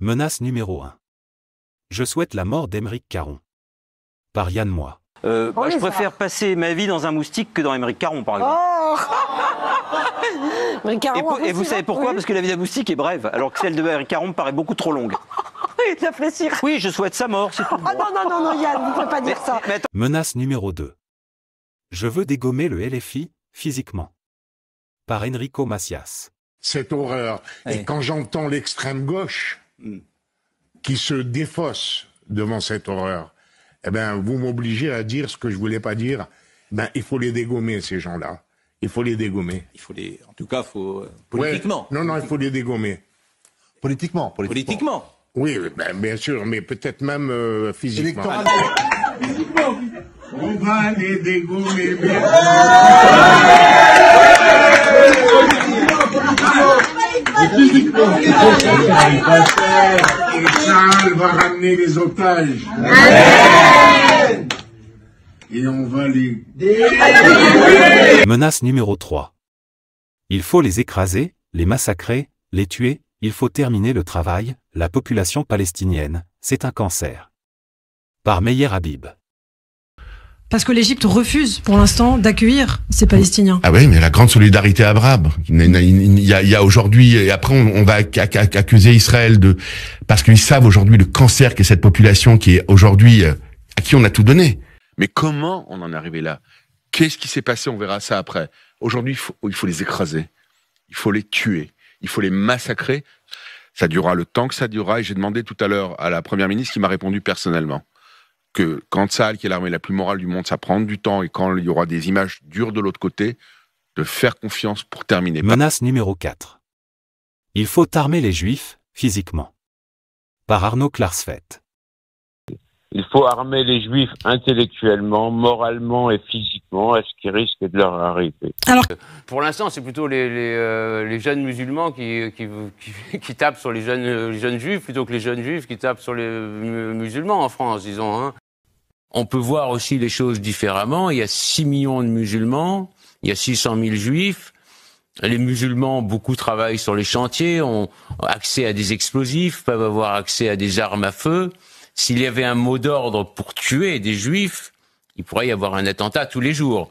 Menace numéro 1. Je souhaite la mort d'Emeric Caron. Par Yann Moi. Euh, oh, bah, je préfère passer ma vie dans un moustique que dans Emeric Caron, par exemple. Oh. et, vous savez hein. pourquoi Parce que la vie d'un moustique est brève, alors que celle de Emeric Caron paraît beaucoup trop longue. Oui, je souhaite sa mort, c'est ah, non, non, non, Yann, vous ne pouvez pas dire ça. Menace numéro 2. Je veux dégommer le LFI, physiquement. Par Enrico Macias. Cette horreur. Et quand j'entends l'extrême gauche, qui se défaussent devant cette horreur, eh bien, vous m'obligez à dire ce que je voulais pas dire. Ben, il faut les dégommer, ces gens-là. Il faut les dégommer. Il faut les, en tout cas, faut euh, politiquement. Non, non, il faut les dégommer. Politiquement, politiquement. Oui, ben, bien sûr, mais peut-être même euh, physiquement. On va les dégommer. ramener les Et on va les... Menace numéro 3. Il faut les écraser, les massacrer, les tuer, il faut terminer le travail, la population palestinienne, c'est un cancer. Par Meyer Habib. Parce que l'Égypte refuse pour l'instant d'accueillir ces Palestiniens. Ah oui, mais la grande solidarité arabe. Il y a, aujourd'hui, et après on, va accuser Israël de... Parce qu'ils savent aujourd'hui le cancer qu'est cette population qui est aujourd'hui... Euh, à qui on a tout donné. Mais comment on en est arrivé là Qu'est-ce qui s'est passé On verra ça après. Aujourd'hui, il faut les écraser. Il faut les tuer. Il faut les massacrer. Ça durera le temps que ça durera. Et j'ai demandé tout à l'heure à la Première ministre qui m'a répondu personnellement que quand ça, qui est l'armée la plus morale du monde, ça prend du temps et quand il y aura des images dures de l'autre côté, de faire confiance pour terminer. Menace numéro 4. Il faut armer les juifs, physiquement. Par Arnaud Clarsfett. Il faut armer les juifs intellectuellement, moralement et physiquement à ce qui risque de leur arriver. Pour l'instant, c'est plutôt les, euh, jeunes musulmans qui, tapent sur les jeunes, juifs plutôt que les jeunes juifs qui tapent sur les musulmans en France, disons. Hein on peut voir aussi les choses différemment. Il y a 6 millions de musulmans, il y a 600 000 juifs. Les musulmans, beaucoup travaillent sur les chantiers, ont accès à des explosifs, peuvent avoir accès à des armes à feu. S'il y avait un mot d'ordre pour tuer des juifs, il pourrait y avoir un attentat tous les jours.